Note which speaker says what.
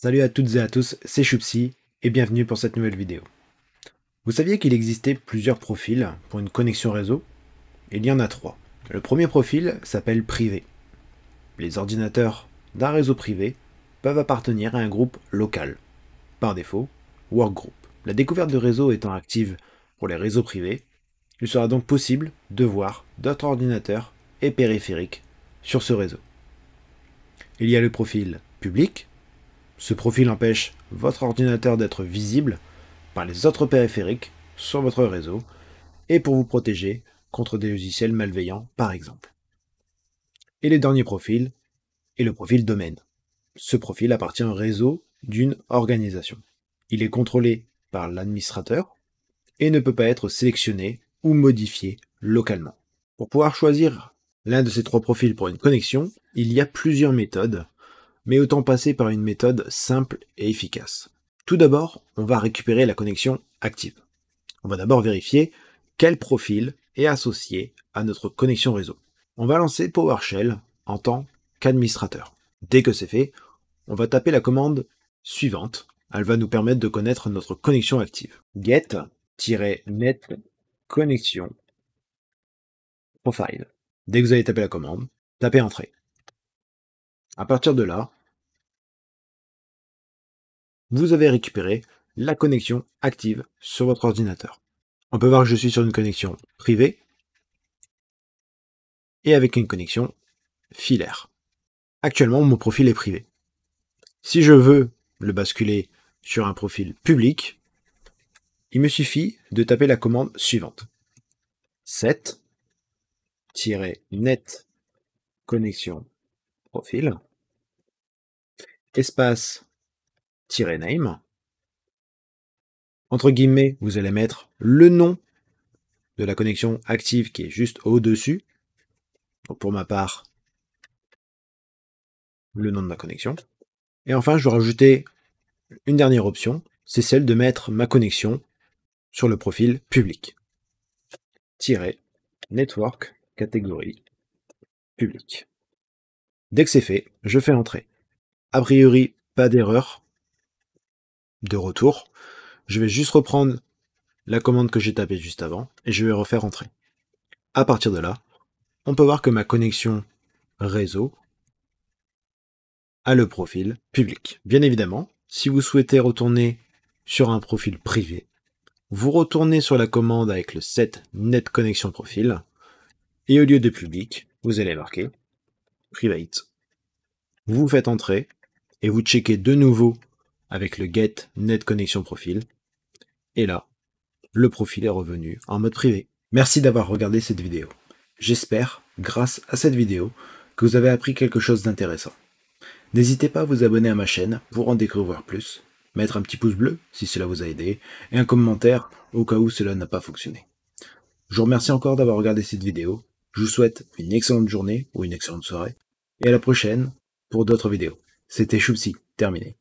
Speaker 1: Salut à toutes et à tous, c'est Chupsi et bienvenue pour cette nouvelle vidéo. Vous saviez qu'il existait plusieurs profils pour une connexion réseau Il y en a trois. Le premier profil s'appelle privé. Les ordinateurs d'un réseau privé peuvent appartenir à un groupe local, par défaut Workgroup. La découverte de réseau étant active pour les réseaux privés, il sera donc possible de voir d'autres ordinateurs et périphériques sur ce réseau. Il y a le profil public, ce profil empêche votre ordinateur d'être visible par les autres périphériques sur votre réseau et pour vous protéger contre des logiciels malveillants par exemple. Et le dernier profil est le profil domaine. Ce profil appartient au réseau d'une organisation. Il est contrôlé par l'administrateur et ne peut pas être sélectionné ou modifié localement. Pour pouvoir choisir l'un de ces trois profils pour une connexion, il y a plusieurs méthodes mais autant passer par une méthode simple et efficace. Tout d'abord, on va récupérer la connexion active. On va d'abord vérifier quel profil est associé à notre connexion réseau. On va lancer PowerShell en tant qu'administrateur. Dès que c'est fait, on va taper la commande suivante. Elle va nous permettre de connaître notre connexion active. get-net connexion profile. Dès que vous avez tapé la commande, tapez entrée. À partir de là, vous avez récupéré la connexion active sur votre ordinateur. On peut voir que je suis sur une connexion privée et avec une connexion filaire. Actuellement, mon profil est privé. Si je veux le basculer sur un profil public, il me suffit de taper la commande suivante. set-net connexion profil espace name. Entre guillemets, vous allez mettre le nom de la connexion active qui est juste au-dessus. Pour ma part, le nom de ma connexion. Et enfin, je vais rajouter une dernière option, c'est celle de mettre ma connexion sur le profil public. Tirer network catégorie public. Dès que c'est fait, je fais entrer. A priori, pas d'erreur, de retour, je vais juste reprendre la commande que j'ai tapée juste avant et je vais refaire entrer. À partir de là, on peut voir que ma connexion réseau a le profil public. Bien évidemment, si vous souhaitez retourner sur un profil privé, vous retournez sur la commande avec le set net connexion profil et au lieu de public, vous allez marquer private. Vous vous faites entrer et vous checkez de nouveau avec le get net connexion profil. Et là, le profil est revenu en mode privé. Merci d'avoir regardé cette vidéo. J'espère, grâce à cette vidéo, que vous avez appris quelque chose d'intéressant. N'hésitez pas à vous abonner à ma chaîne pour en découvrir plus, mettre un petit pouce bleu si cela vous a aidé, et un commentaire au cas où cela n'a pas fonctionné. Je vous remercie encore d'avoir regardé cette vidéo, je vous souhaite une excellente journée ou une excellente soirée, et à la prochaine pour d'autres vidéos. C'était Choupsy, terminé.